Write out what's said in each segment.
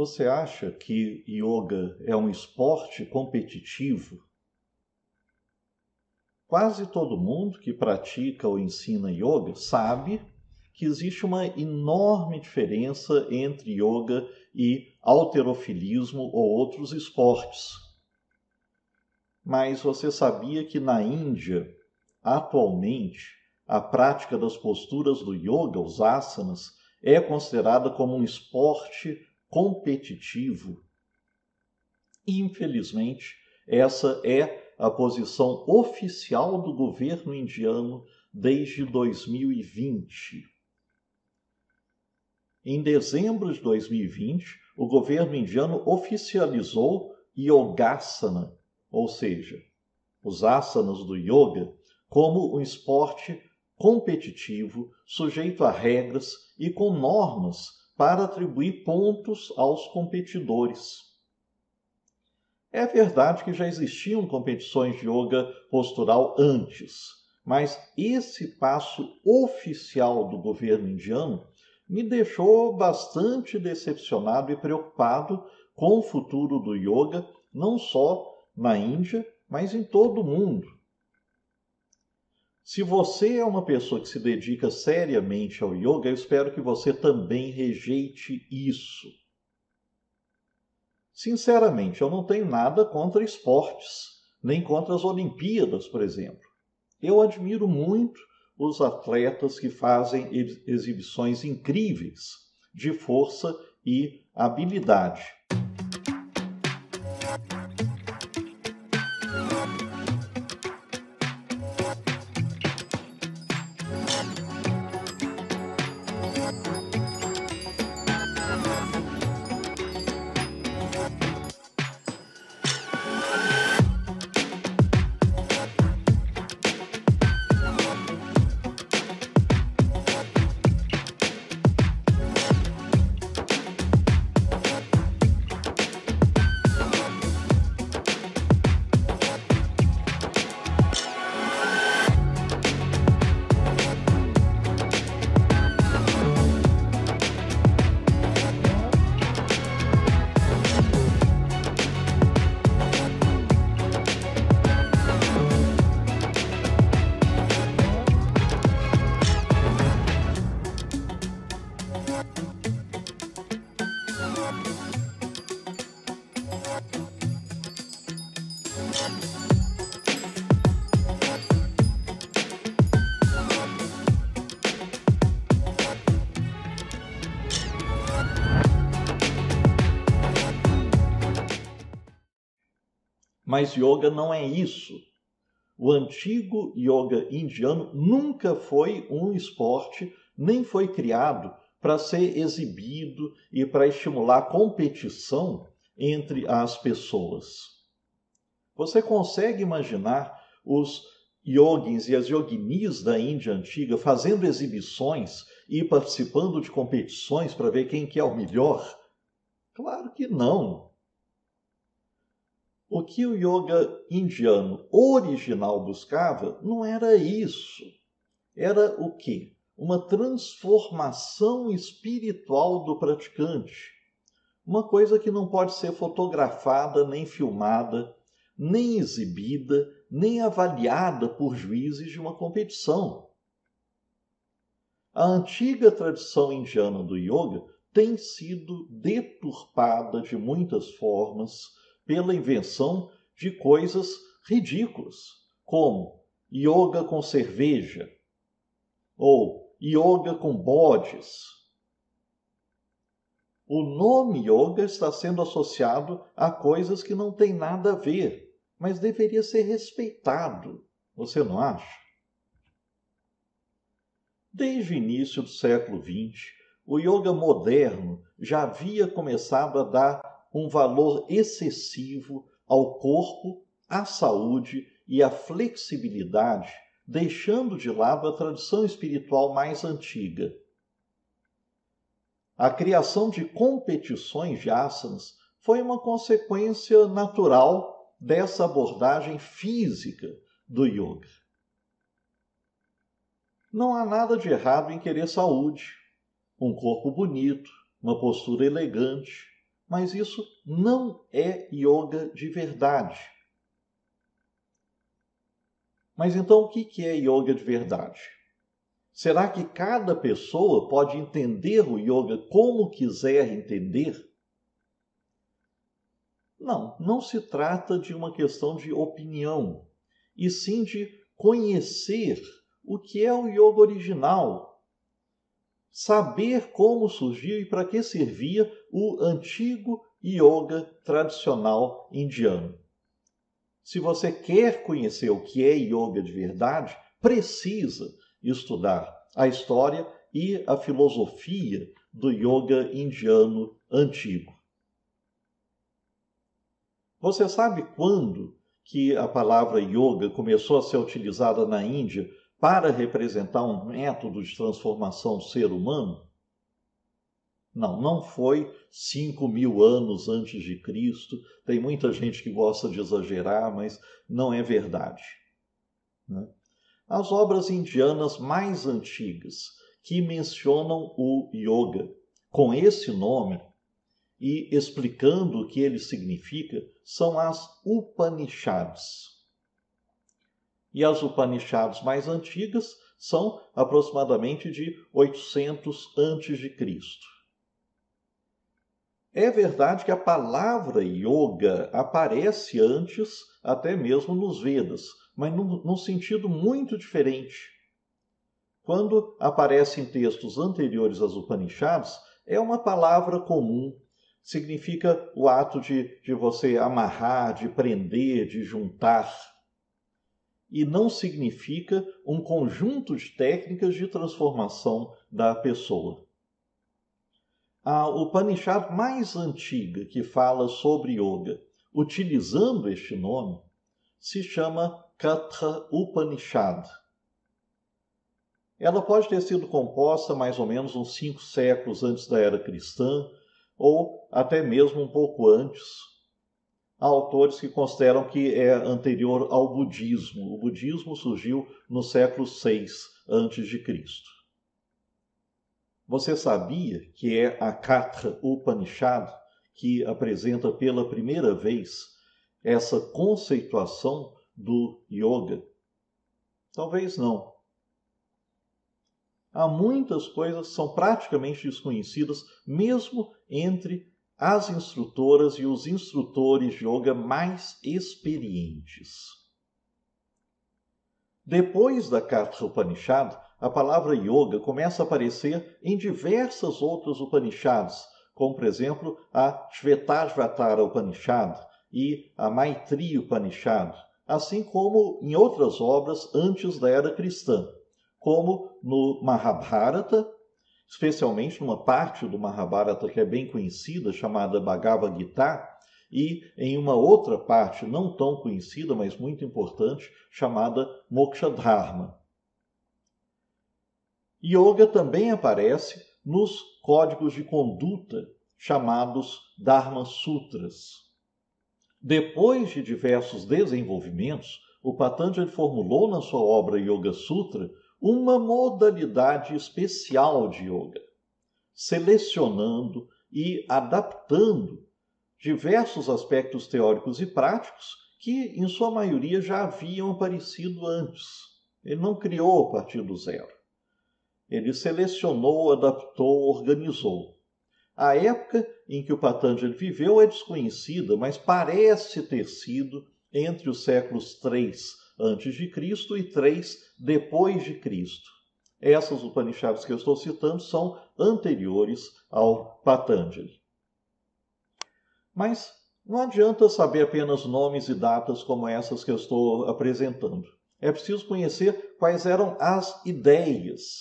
Você acha que yoga é um esporte competitivo? Quase todo mundo que pratica ou ensina yoga sabe que existe uma enorme diferença entre yoga e alterofilismo ou outros esportes. Mas você sabia que na Índia, atualmente, a prática das posturas do yoga, os asanas, é considerada como um esporte competitivo. Infelizmente, essa é a posição oficial do governo indiano desde 2020. Em dezembro de 2020, o governo indiano oficializou Yogasana, ou seja, os asanas do yoga, como um esporte competitivo, sujeito a regras e com normas para atribuir pontos aos competidores. É verdade que já existiam competições de yoga postural antes, mas esse passo oficial do governo indiano me deixou bastante decepcionado e preocupado com o futuro do yoga, não só na Índia, mas em todo o mundo. Se você é uma pessoa que se dedica seriamente ao yoga, eu espero que você também rejeite isso. Sinceramente, eu não tenho nada contra esportes, nem contra as Olimpíadas, por exemplo. Eu admiro muito os atletas que fazem exibições incríveis de força e habilidade. Mas yoga não é isso. O antigo yoga indiano nunca foi um esporte, nem foi criado para ser exibido e para estimular competição entre as pessoas. Você consegue imaginar os yogins e as yoginis da Índia antiga fazendo exibições e participando de competições para ver quem que é o melhor? Claro que não. O que o yoga indiano original buscava não era isso. Era o quê? Uma transformação espiritual do praticante. Uma coisa que não pode ser fotografada, nem filmada, nem exibida, nem avaliada por juízes de uma competição. A antiga tradição indiana do yoga tem sido deturpada de muitas formas pela invenção de coisas ridículas, como yoga com cerveja ou yoga com bodes. O nome yoga está sendo associado a coisas que não têm nada a ver, mas deveria ser respeitado, você não acha? Desde o início do século XX, o yoga moderno já havia começado a dar um valor excessivo ao corpo, à saúde e à flexibilidade, deixando de lado a tradição espiritual mais antiga. A criação de competições de asanas foi uma consequência natural dessa abordagem física do yoga. Não há nada de errado em querer saúde, um corpo bonito, uma postura elegante, mas isso não é yoga de verdade. Mas então o que é yoga de verdade? Será que cada pessoa pode entender o yoga como quiser entender? Não, não se trata de uma questão de opinião, e sim de conhecer o que é o yoga original, saber como surgiu e para que servia o antigo yoga tradicional indiano. Se você quer conhecer o que é yoga de verdade, precisa estudar a história e a filosofia do yoga indiano antigo. Você sabe quando que a palavra yoga começou a ser utilizada na Índia para representar um método de transformação do ser humano? Não, não foi 5 mil anos antes de Cristo. Tem muita gente que gosta de exagerar, mas não é verdade. Né? As obras indianas mais antigas que mencionam o yoga com esse nome e explicando o que ele significa são as Upanishads e as Upanishads mais antigas são aproximadamente de 800 a.C. É verdade que a palavra yoga aparece antes, até mesmo nos Vedas, mas num, num sentido muito diferente. Quando aparece em textos anteriores às Upanishads, é uma palavra comum significa o ato de, de você amarrar, de prender, de juntar e não significa um conjunto de técnicas de transformação da pessoa. A ah, Upanishad mais antiga que fala sobre yoga, utilizando este nome, se chama Katha Upanishad. Ela pode ter sido composta mais ou menos uns cinco séculos antes da era cristã, ou até mesmo um pouco antes, Há autores que consideram que é anterior ao budismo. O budismo surgiu no século VI a.C. Você sabia que é a Katha Upanishad que apresenta pela primeira vez essa conceituação do yoga? Talvez não. Há muitas coisas que são praticamente desconhecidas, mesmo entre as instrutoras e os instrutores de yoga mais experientes. Depois da Katha Upanishad, a palavra yoga começa a aparecer em diversas outras Upanishads, como por exemplo a Shvetashvatara Upanishad e a Maitri Upanishad, assim como em outras obras antes da era cristã, como no Mahabharata especialmente numa parte do Mahabharata que é bem conhecida, chamada Bhagavad Gita, e em uma outra parte não tão conhecida, mas muito importante, chamada Moksha Dharma. Yoga também aparece nos códigos de conduta chamados Dharma Sutras. Depois de diversos desenvolvimentos, o Patanjali formulou na sua obra Yoga Sutra uma modalidade especial de yoga, selecionando e adaptando diversos aspectos teóricos e práticos que, em sua maioria, já haviam aparecido antes. Ele não criou a partir do zero. Ele selecionou, adaptou, organizou. A época em que o Patanjali viveu é desconhecida, mas parece ter sido entre os séculos 3 antes de Cristo e três depois de Cristo. Essas Upanishads que eu estou citando são anteriores ao Patanjali. Mas não adianta saber apenas nomes e datas como essas que eu estou apresentando. É preciso conhecer quais eram as ideias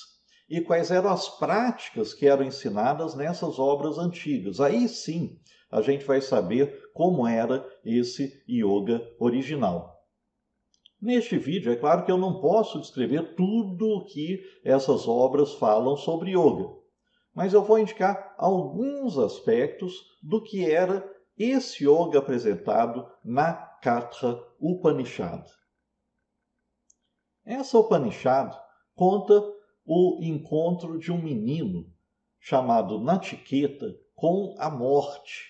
e quais eram as práticas que eram ensinadas nessas obras antigas. Aí sim a gente vai saber como era esse yoga original. Neste vídeo, é claro que eu não posso descrever tudo o que essas obras falam sobre yoga, mas eu vou indicar alguns aspectos do que era esse yoga apresentado na Katha Upanishad. Essa Upanishad conta o encontro de um menino chamado Natiqueta com a morte.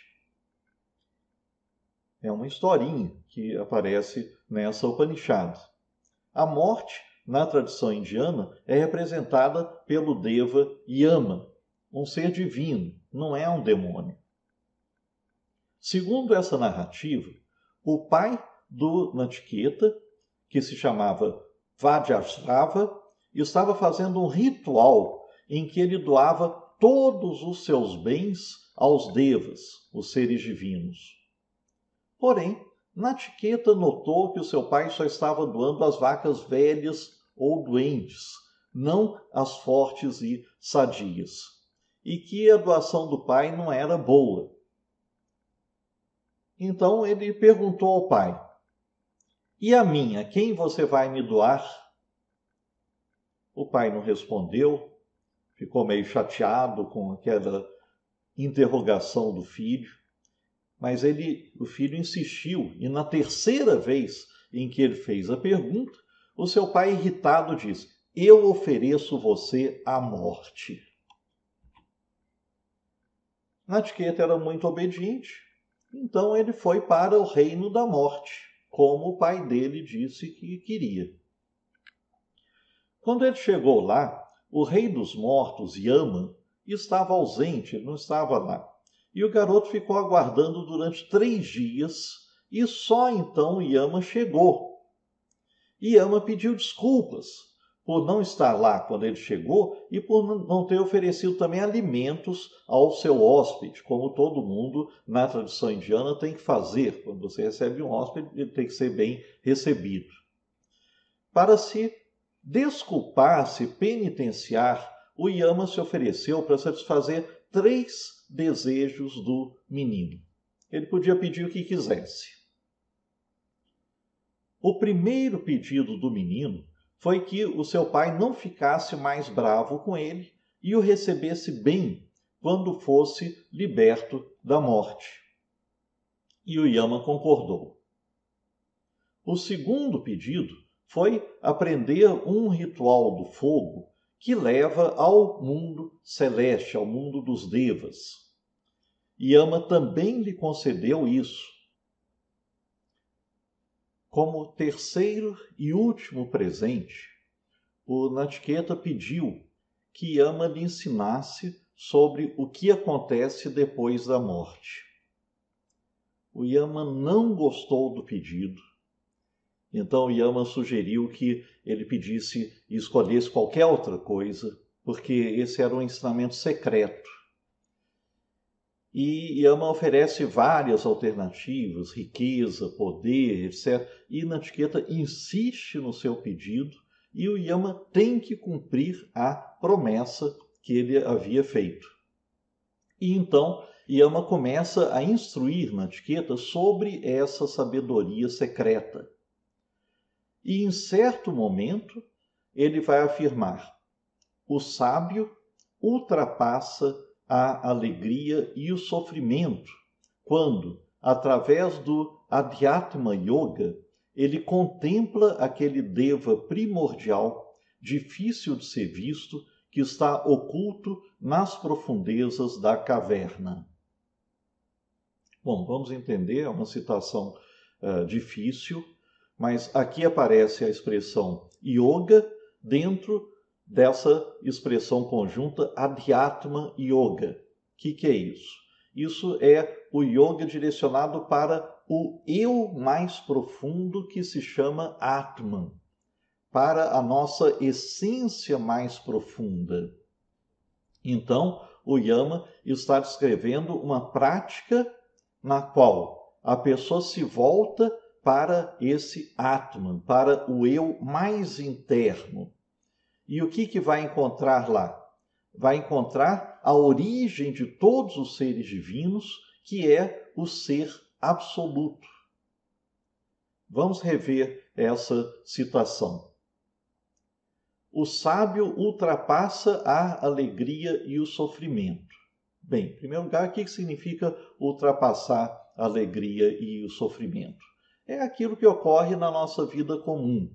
É uma historinha que aparece nessa né, Upanishad. A morte, na tradição indiana, é representada pelo Deva Yama, um ser divino, não é um demônio. Segundo essa narrativa, o pai do Natiqueta, que se chamava Vajrasrava, estava fazendo um ritual em que ele doava todos os seus bens aos devas, os seres divinos. Porém, Natiqueta notou que o seu pai só estava doando as vacas velhas ou doentes, não as fortes e sadias, e que a doação do pai não era boa. Então ele perguntou ao pai: E a minha, quem você vai me doar? O pai não respondeu, ficou meio chateado com aquela interrogação do filho. Mas ele, o filho insistiu, e na terceira vez em que ele fez a pergunta, o seu pai irritado disse: Eu ofereço você a morte. Natiqueta era muito obediente, então ele foi para o reino da morte, como o pai dele disse que queria. Quando ele chegou lá, o rei dos mortos, Yaman, estava ausente, não estava lá. E o garoto ficou aguardando durante três dias e só então Yama chegou. Yama pediu desculpas por não estar lá quando ele chegou e por não ter oferecido também alimentos ao seu hóspede, como todo mundo na tradição indiana tem que fazer. Quando você recebe um hóspede, ele tem que ser bem recebido. Para se desculpar, se penitenciar, o Yama se ofereceu para satisfazer três desejos do menino. Ele podia pedir o que quisesse. O primeiro pedido do menino foi que o seu pai não ficasse mais bravo com ele e o recebesse bem quando fosse liberto da morte. E o Yama concordou. O segundo pedido foi aprender um ritual do fogo que leva ao mundo celeste, ao mundo dos devas. Yama também lhe concedeu isso. Como terceiro e último presente, o Natiqueta pediu que Yama lhe ensinasse sobre o que acontece depois da morte. O Yama não gostou do pedido então Yama sugeriu que ele pedisse e escolhesse qualquer outra coisa, porque esse era um ensinamento secreto. E Yama oferece várias alternativas, riqueza, poder, etc. E Natiqueta insiste no seu pedido e o Yama tem que cumprir a promessa que ele havia feito. E então Yama começa a instruir Natiqueta sobre essa sabedoria secreta. E em certo momento, ele vai afirmar: o sábio ultrapassa a alegria e o sofrimento, quando, através do Adhyatma Yoga, ele contempla aquele Deva primordial, difícil de ser visto, que está oculto nas profundezas da caverna. Bom, vamos entender, é uma citação uh, eh, difícil, mas aqui aparece a expressão yoga dentro dessa expressão conjunta adhyatma yoga. O que, que é isso? Isso é o yoga direcionado para o eu mais profundo que se chama Atman, para a nossa essência mais profunda. Então, o Yama está descrevendo uma prática na qual a pessoa se volta para esse Atman, para o eu mais interno. E o que, que vai encontrar lá? Vai encontrar a origem de todos os seres divinos, que é o ser absoluto. Vamos rever essa citação. O sábio ultrapassa a alegria e o sofrimento. Bem, em primeiro lugar, o que significa ultrapassar a alegria e o sofrimento? é aquilo que ocorre na nossa vida comum.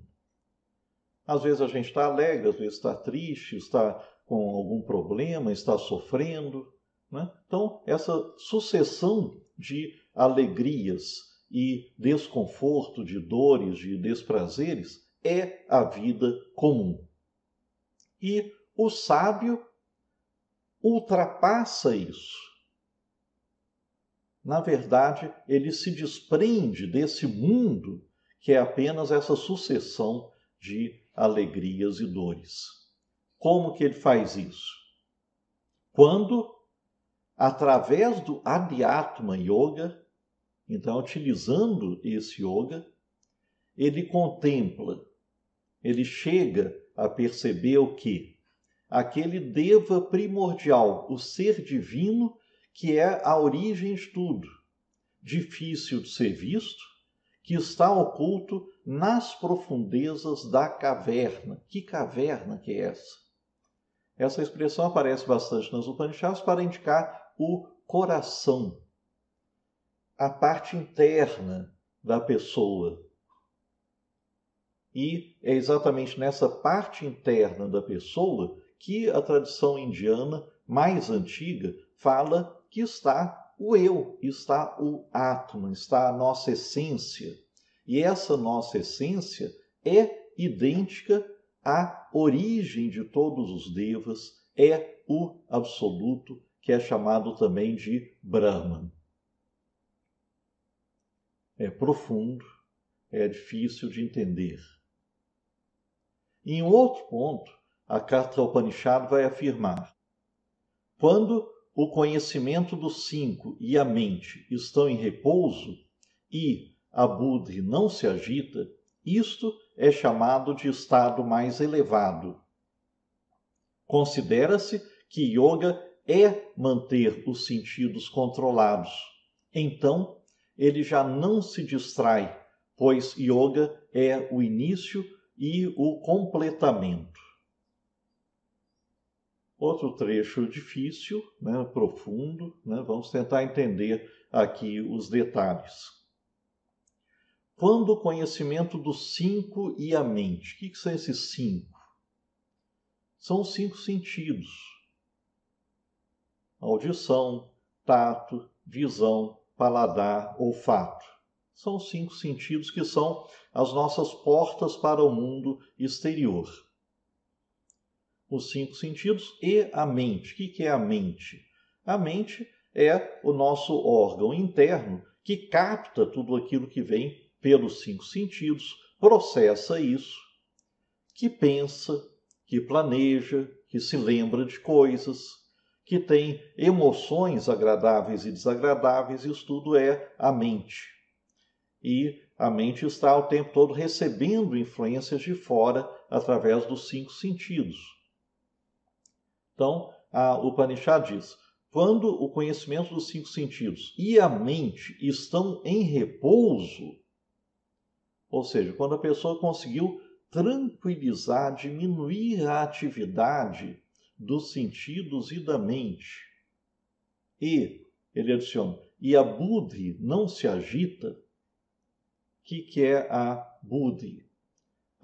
Às vezes a gente está alegre, às vezes está triste, está com algum problema, está sofrendo. Né? Então, essa sucessão de alegrias e desconforto, de dores, de desprazeres, é a vida comum. E o sábio ultrapassa isso na verdade, ele se desprende desse mundo que é apenas essa sucessão de alegrias e dores. Como que ele faz isso? Quando, através do Adhyatma Yoga, então utilizando esse yoga, ele contempla, ele chega a perceber o que aquele deva primordial, o ser divino que é a origem de tudo, difícil de ser visto, que está oculto nas profundezas da caverna. Que caverna que é essa? Essa expressão aparece bastante nas Upanishads para indicar o coração, a parte interna da pessoa. E é exatamente nessa parte interna da pessoa que a tradição indiana mais antiga fala que está o eu, está o átomo, está a nossa essência. E essa nossa essência é idêntica à origem de todos os devas, é o absoluto, que é chamado também de Brahman. É profundo, é difícil de entender. Em outro ponto, a ao Upanishad vai afirmar: quando o conhecimento dos cinco e a mente estão em repouso e a Budhi não se agita, isto é chamado de estado mais elevado. Considera-se que yoga é manter os sentidos controlados. Então, ele já não se distrai, pois yoga é o início e o completamento. Outro trecho difícil, né, profundo, né, vamos tentar entender aqui os detalhes. Quando o conhecimento dos cinco e a mente, o que, que são esses cinco? São os cinco sentidos: audição, tato, visão, paladar, olfato. São os cinco sentidos que são as nossas portas para o mundo exterior os cinco sentidos e a mente. O que é a mente? A mente é o nosso órgão interno que capta tudo aquilo que vem pelos cinco sentidos, processa isso, que pensa, que planeja, que se lembra de coisas, que tem emoções agradáveis e desagradáveis, isso tudo é a mente. E a mente está o tempo todo recebendo influências de fora através dos cinco sentidos. Então, a Upanishad diz: quando o conhecimento dos cinco sentidos e a mente estão em repouso, ou seja, quando a pessoa conseguiu tranquilizar, diminuir a atividade dos sentidos e da mente, e, ele adiciona, e a Budhi não se agita, que, que é a Budhi?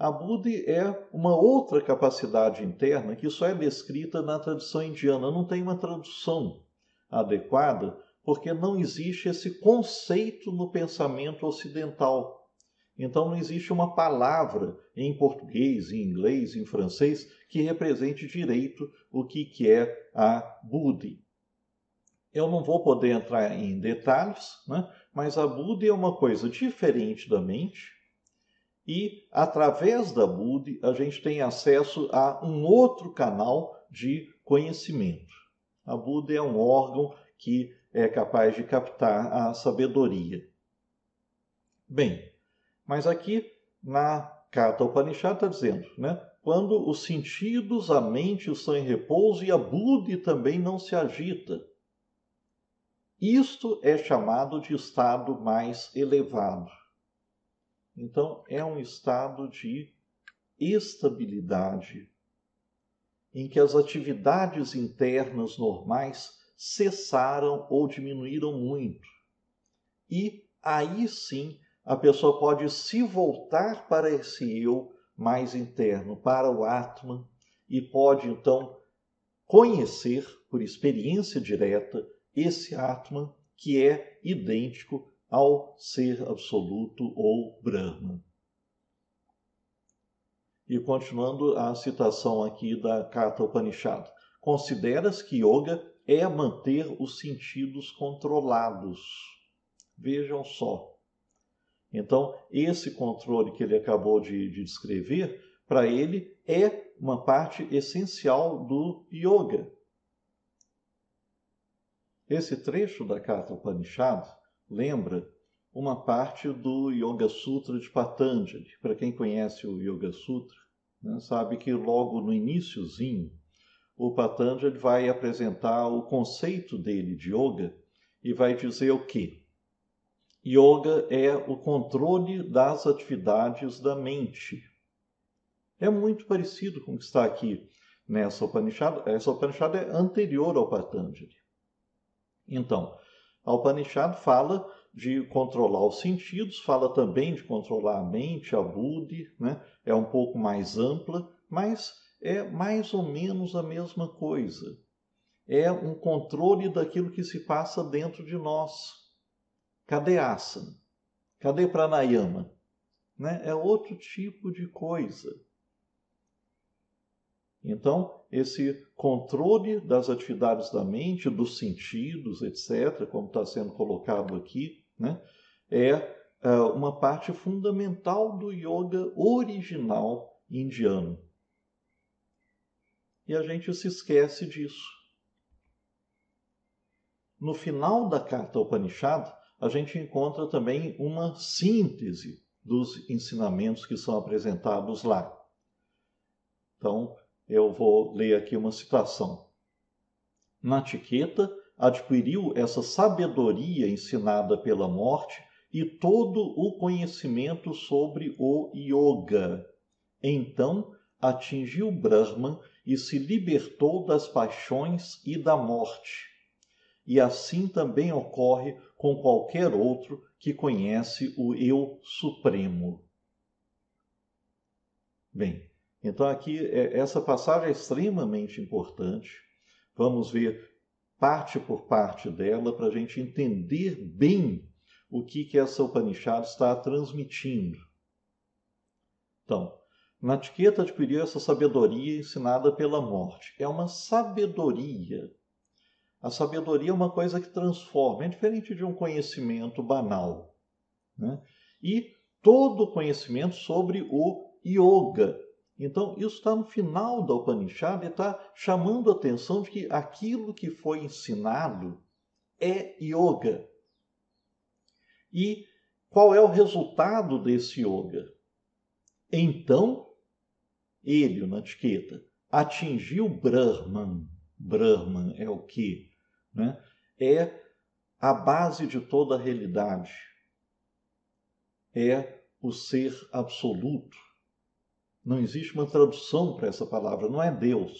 A buddhi é uma outra capacidade interna que só é descrita na tradição indiana. Não tem uma tradução adequada porque não existe esse conceito no pensamento ocidental. Então não existe uma palavra em português, em inglês, em francês que represente direito o que, que é a buddhi. Eu não vou poder entrar em detalhes, né? mas a buddhi é uma coisa diferente da mente e através da Bude a gente tem acesso a um outro canal de conhecimento. A Bude é um órgão que é capaz de captar a sabedoria. Bem, mas aqui na carta Upanishad está dizendo, né? Quando os sentidos, a mente estão em repouso e a Bude também não se agita. Isto é chamado de estado mais elevado. Então, é um estado de estabilidade, em que as atividades internas normais cessaram ou diminuíram muito. E aí sim a pessoa pode se voltar para esse eu mais interno, para o Atman, e pode então conhecer por experiência direta esse Atman que é idêntico ao ser absoluto ou Brahma. E continuando a citação aqui da Kata Upanishad. Consideras que yoga é manter os sentidos controlados. Vejam só. Então, esse controle que ele acabou de, de descrever, para ele é uma parte essencial do yoga. Esse trecho da carta Upanishad lembra uma parte do Yoga Sutra de Patanjali. Para quem conhece o Yoga Sutra, né, sabe que logo no iníciozinho o Patanjali vai apresentar o conceito dele de yoga e vai dizer o que? Yoga é o controle das atividades da mente. É muito parecido com o que está aqui nessa Upanishad. Essa Upanishad é anterior ao Patanjali. Então, a Upanishad fala de controlar os sentidos, fala também de controlar a mente, a buddhi, né? é um pouco mais ampla, mas é mais ou menos a mesma coisa. É um controle daquilo que se passa dentro de nós. Cadê asana? Cadê pranayama? Né? É outro tipo de coisa. Então, esse controle das atividades da mente, dos sentidos, etc., como está sendo colocado aqui, né, é, é uma parte fundamental do yoga original indiano. E a gente se esquece disso. No final da carta Upanishad, a gente encontra também uma síntese dos ensinamentos que são apresentados lá. Então, eu vou ler aqui uma citação. Na etiqueta adquiriu essa sabedoria ensinada pela morte e todo o conhecimento sobre o yoga. Então atingiu Brahman e se libertou das paixões e da morte. E assim também ocorre com qualquer outro que conhece o Eu Supremo. Bem, então, aqui, é, essa passagem é extremamente importante. Vamos ver parte por parte dela para a gente entender bem o que, que essa Upanishad está transmitindo. Então, Natiqueta adquiriu essa sabedoria ensinada pela morte. É uma sabedoria. A sabedoria é uma coisa que transforma, é diferente de um conhecimento banal. Né? E todo conhecimento sobre o yoga, então, isso está no final da Upanishad, está chamando a atenção de que aquilo que foi ensinado é yoga. E qual é o resultado desse yoga? Então, ele, o etiqueta, atingiu Brahman. Brahman é o que? Né? É a base de toda a realidade. É o ser absoluto não existe uma tradução para essa palavra, não é Deus.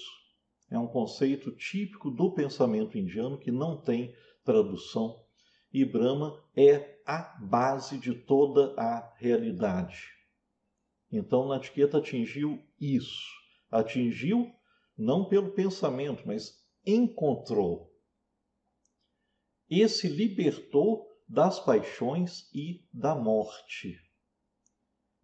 É um conceito típico do pensamento indiano que não tem tradução. E Brahma é a base de toda a realidade. Então, Natiqueta atingiu isso. Atingiu não pelo pensamento, mas encontrou. Esse libertou das paixões e da morte.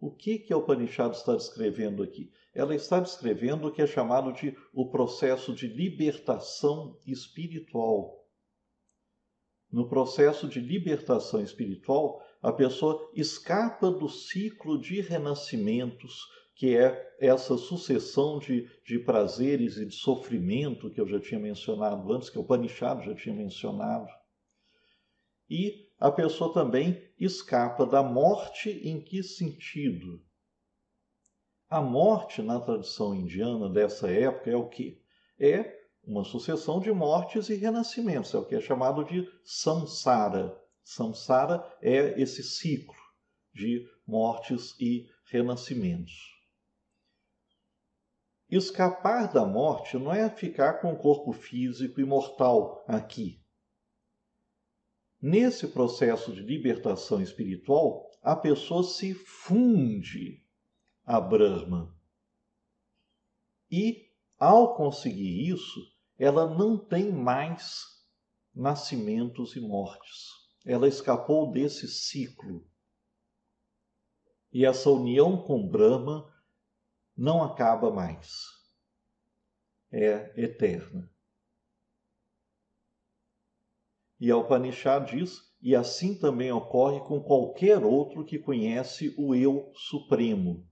O que, que a Upanishad está descrevendo aqui? Ela está descrevendo o que é chamado de o processo de libertação espiritual. No processo de libertação espiritual, a pessoa escapa do ciclo de renascimentos, que é essa sucessão de, de prazeres e de sofrimento que eu já tinha mencionado antes, que o Upanishad já tinha mencionado. E a pessoa também escapa da morte em que sentido? A morte na tradição indiana dessa época é o que? É uma sucessão de mortes e renascimentos, é o que é chamado de samsara. Samsara é esse ciclo de mortes e renascimentos. Escapar da morte não é ficar com o corpo físico imortal aqui, Nesse processo de libertação espiritual, a pessoa se funde a Brahma. E, ao conseguir isso, ela não tem mais nascimentos e mortes. Ela escapou desse ciclo. E essa união com Brahma não acaba mais. É eterna. E a Upanishad diz, e assim também ocorre com qualquer outro que conhece o eu supremo.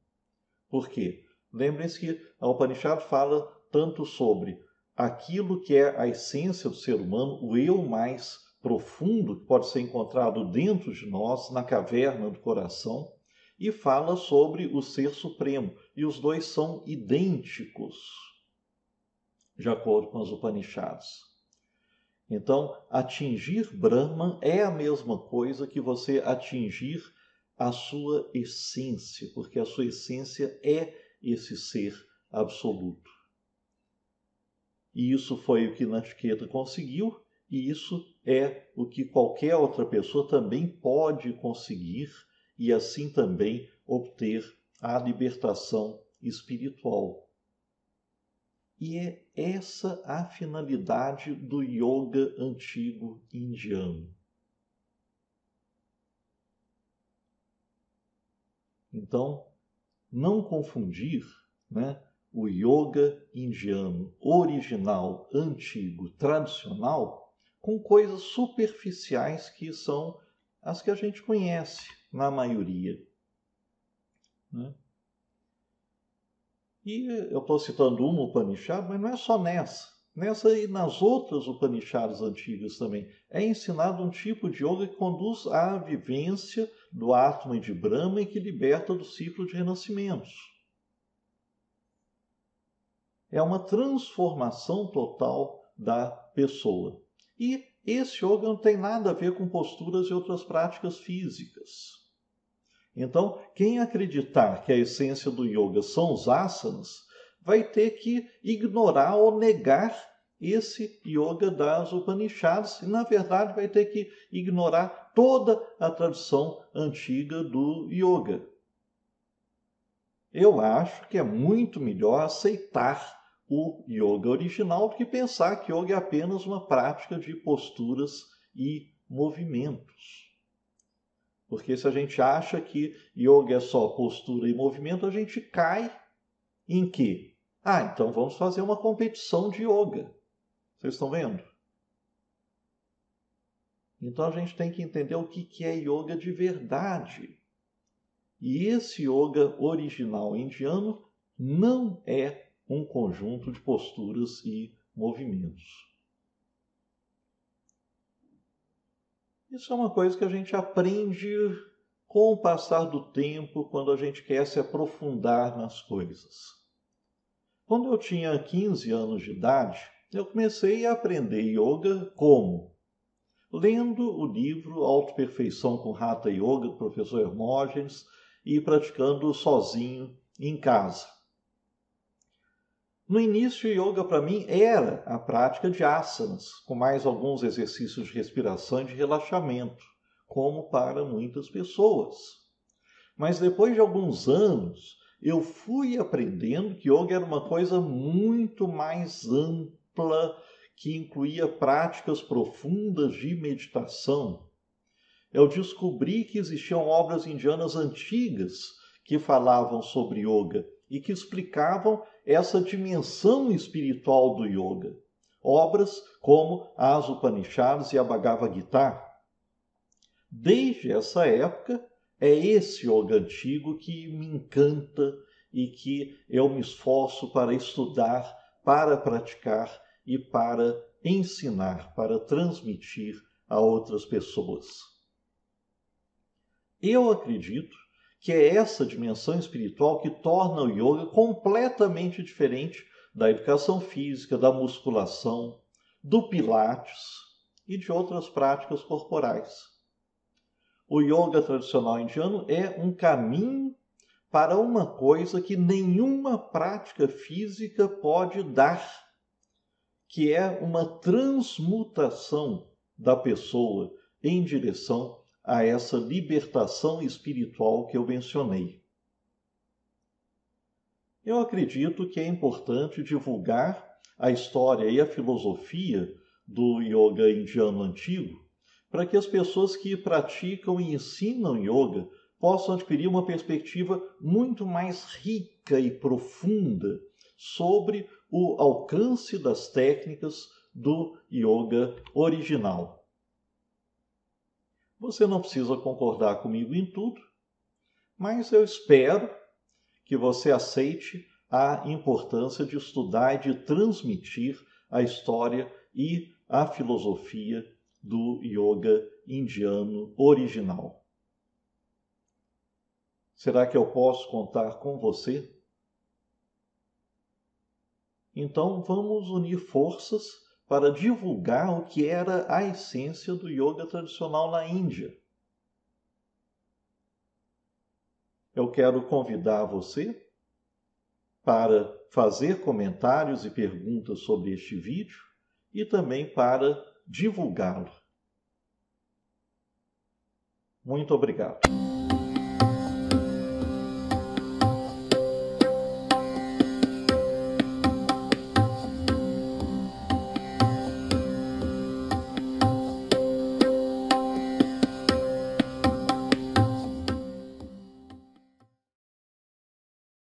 Por quê? Lembrem-se que a Upanishad fala tanto sobre aquilo que é a essência do ser humano, o eu mais profundo que pode ser encontrado dentro de nós, na caverna do coração, e fala sobre o ser supremo, e os dois são idênticos, de acordo com as Upanishads. Então, atingir Brahman é a mesma coisa que você atingir a sua essência, porque a sua essência é esse ser absoluto. E isso foi o que Natiqueta conseguiu, e isso é o que qualquer outra pessoa também pode conseguir e assim também obter a libertação espiritual. E é essa a finalidade do yoga antigo indiano. Então, não confundir né, o yoga indiano original, antigo, tradicional, com coisas superficiais que são as que a gente conhece na maioria. Né? E eu estou citando uma Upanishad, mas não é só nessa. Nessa e nas outras Upanishads antigas também. É ensinado um tipo de yoga que conduz à vivência do Atman de Brahma e que liberta do ciclo de renascimentos. É uma transformação total da pessoa. E esse yoga não tem nada a ver com posturas e outras práticas físicas. Então, quem acreditar que a essência do yoga são os asanas, vai ter que ignorar ou negar esse yoga das Upanishads e, na verdade, vai ter que ignorar toda a tradição antiga do yoga. Eu acho que é muito melhor aceitar o yoga original do que pensar que yoga é apenas uma prática de posturas e movimentos. Porque se a gente acha que yoga é só postura e movimento, a gente cai em que? Ah, então vamos fazer uma competição de yoga. Vocês estão vendo? Então a gente tem que entender o que é yoga de verdade. E esse yoga original indiano não é um conjunto de posturas e movimentos. Isso é uma coisa que a gente aprende com o passar do tempo, quando a gente quer se aprofundar nas coisas. Quando eu tinha 15 anos de idade, eu comecei a aprender yoga como? Lendo o livro Autoperfeição com Rata Yoga, do professor Hermógenes, e praticando sozinho em casa. No início, yoga para mim era a prática de asanas, com mais alguns exercícios de respiração e de relaxamento, como para muitas pessoas. Mas depois de alguns anos, eu fui aprendendo que yoga era uma coisa muito mais ampla, que incluía práticas profundas de meditação. Eu descobri que existiam obras indianas antigas que falavam sobre yoga e que explicavam essa dimensão espiritual do yoga. Obras como as Upanishads e a Bhagavad Gita. Desde essa época, é esse yoga antigo que me encanta e que eu me esforço para estudar, para praticar e para ensinar, para transmitir a outras pessoas. Eu acredito que é essa dimensão espiritual que torna o yoga completamente diferente da educação física, da musculação, do pilates e de outras práticas corporais. O yoga tradicional indiano é um caminho para uma coisa que nenhuma prática física pode dar, que é uma transmutação da pessoa em direção a essa libertação espiritual que eu mencionei. Eu acredito que é importante divulgar a história e a filosofia do yoga indiano antigo para que as pessoas que praticam e ensinam yoga possam adquirir uma perspectiva muito mais rica e profunda sobre o alcance das técnicas do yoga original. Você não precisa concordar comigo em tudo, mas eu espero que você aceite a importância de estudar e de transmitir a história e a filosofia do yoga indiano original. Será que eu posso contar com você? Então vamos unir forças para divulgar o que era a essência do yoga tradicional na Índia. Eu quero convidar você para fazer comentários e perguntas sobre este vídeo e também para divulgá-lo. Muito obrigado.